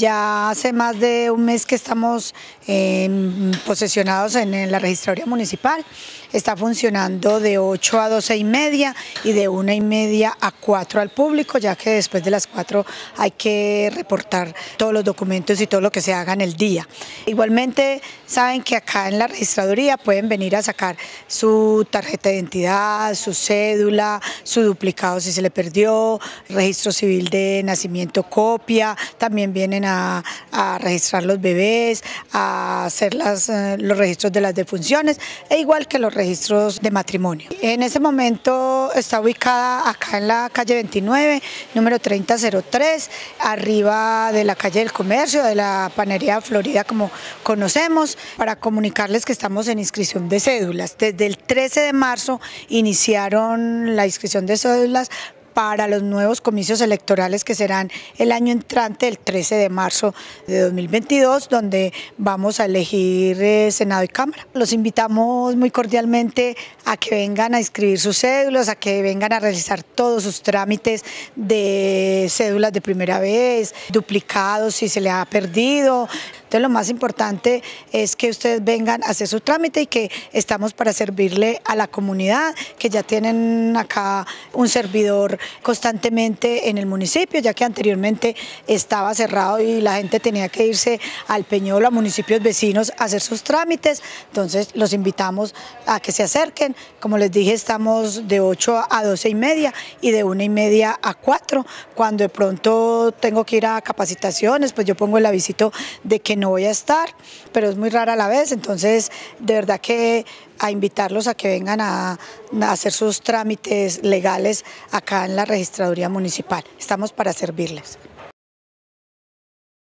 ya hace más de un mes que estamos em, posesionados en, en, la registraduría municipal. Está funcionando de 8 a 12 y media y de 1 y media a 4 al público, ya que después de las 4 hay que reportar todos los documentos y todo lo que se haga en el día. Igualmente saben que acá en la registraduría pueden venir a sacar su tarjeta de identidad, su cédula, su duplicado si se le perdió, registro civil de nacimiento, copia, también vienen a a, registrar los bebés, a hacer eh, los registros de las defunciones, e igual que los registros de matrimonio. En ese momento está ubicada acá en la calle 29, número 3003, arriba de la calle del comercio, de la panería Florida como conocemos, para comunicarles que estamos en inscripción de cédulas. Desde el 13 de marzo iniciaron la inscripción de cédulas para los nuevos comicios electorales que serán el año entrante, el 13 de marzo de 2022, donde vamos a elegir eh, Senado y Cámara. Los invitamos muy cordialmente a que vengan a inscribir sus cédulas, a que vengan a realizar todos sus trámites de cédulas de primera vez, duplicados si se le ha perdido. Entonces lo más importante es que ustedes vengan a hacer su trámite y que estamos para servirle a la comunidad, que ya tienen acá un servidor constantemente en el municipio, ya que anteriormente estaba cerrado y la gente tenía que irse al Peñol, a municipios vecinos, a hacer sus trámites. Entonces los invitamos a que se acerquen. Como les dije, estamos de 8 a 12 y media y de 1 y media a 4. Cuando de pronto tengo que ir a capacitaciones, pues yo pongo el avisito de que no voy a estar, pero es muy rara a la vez, entonces de verdad que a invitarlos a que vengan a, a hacer sus trámites legales acá en la registraduría municipal. Estamos para servirles.